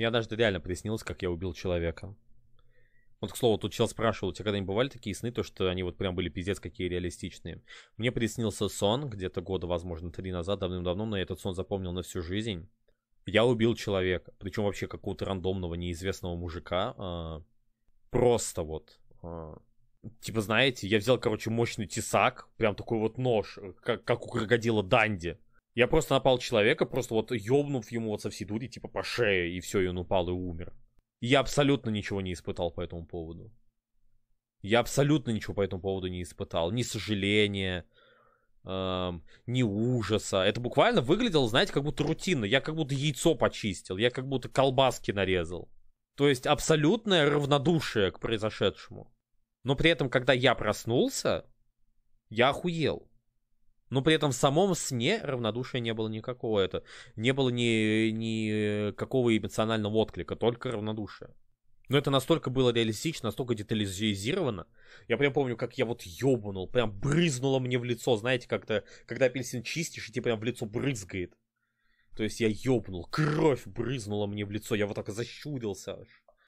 Мне однажды реально приснилось, как я убил человека. Вот, к слову, тут чел спрашивал, у тебя когда-нибудь бывали такие сны, то что они вот прям были пиздец какие реалистичные? Мне приснился сон, где-то года, возможно, три назад, давным-давно, но я этот сон запомнил на всю жизнь. Я убил человека, причем вообще какого-то рандомного неизвестного мужика. А, просто вот. А, типа, знаете, я взял, короче, мощный тесак, прям такой вот нож, э, как, как у крокодила Данди. Я просто напал человека, просто вот ёбнув ему вот со всей дури, типа по шее, и все, и он упал и умер. И я абсолютно ничего не испытал по этому поводу. Я абсолютно ничего по этому поводу не испытал. Ни сожаления, эм, ни ужаса. Это буквально выглядело, знаете, как будто рутинно. Я как будто яйцо почистил, я как будто колбаски нарезал. То есть абсолютное равнодушие к произошедшему. Но при этом, когда я проснулся, я охуел. Но при этом в самом сне равнодушия не было никакого. Это не было ни, ни какого эмоционального отклика, только равнодушие. Но это настолько было реалистично, настолько детализировано. Я прям помню, как я вот ёбанул, прям брызнуло мне в лицо. Знаете, как-то, когда апельсин чистишь, и тебе прям в лицо брызгает. То есть я ёбнул, кровь брызнула мне в лицо, я вот так защудился аж.